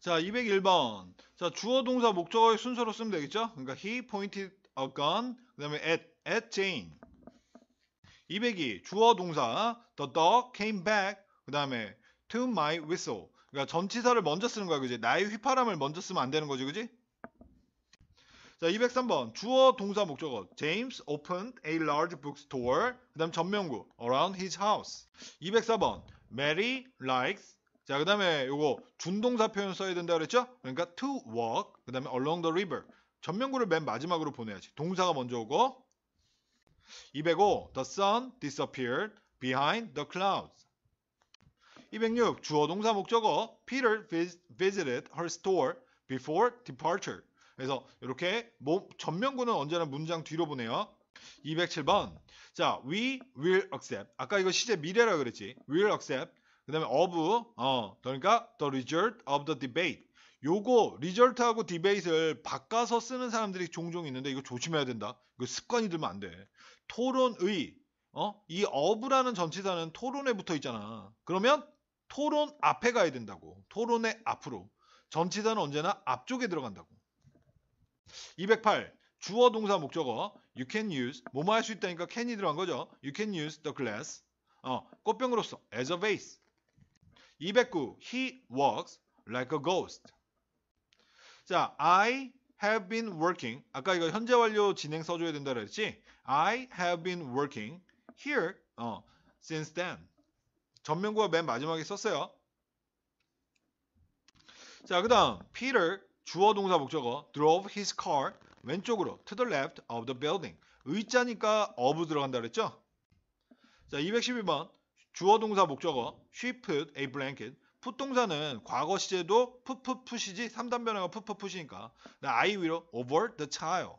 자 201번 자 주어 동사 목적어의 순서로 쓰면 되겠죠 그러니까 he pointed a gun 그 다음에 at at Jane 202 주어 동사 the dog came back 그 다음에 to my whistle 그러니까 전치사를 먼저 쓰는 거야 그지 나의 휘파람을 먼저 쓰면 안 되는 거지 그지 자 203번 주어 동사 목적어 James opened a large bookstore 그 다음 전명구 around his house 204번 Mary likes 자, 그 다음에 이거 준동사 표현 써야 된다 그랬죠? 그러니까 to walk, 그 다음에 along the river. 전명구를맨 마지막으로 보내야지. 동사가 먼저 오고 205 the sun disappeared behind the clouds. 206 주어 동사 목적어 Peter visited her store before departure. 그래서 이렇게 뭐, 전명구는 언제나 문장 뒤로 보내요. 207번. 자, we will accept. 아까 이거 시제 미래라 그랬지. will accept 그 다음에 of, 어, 그러니까 the result of the debate. 요거 r e s u l t 하고 d e b a t e 를 바꿔서 쓰는 사람들이 종종 있는데 이거 조심해야 된다. 이거 습관이 들면 안 돼. 토론의 어? 이 of라는 전치사는 토론에 붙어 있잖아. 그러면 토론 앞에 가야 된다고. 토론의 앞으로. 전치사는 언제나 앞쪽에 들어간다고. 208. 주어 동사 목적어. You can use. 뭐 뭐 할 수 있다니까 can이 들어간 거죠. You can use the glass. 어, 꽃병으로서 as a vase. 209. He walks like a ghost. 자, I have been working. 아까 이거 현재 완료 진행 써줘야 된다 그랬지? I have been working here 어, since then. 전면구가 맨 마지막에 썼어요. 자, 그 다음 Peter 주어 동사 목적어 drove his car 왼쪽으로 to the left of the building 의자니까 of 들어간다 그랬죠? 자, 212번 주어 동사 목적어 she put a blanket 풋 동사는 과거 시제도 풋풋풋이지 3단 변화가 풋풋풋이니까 I will over the child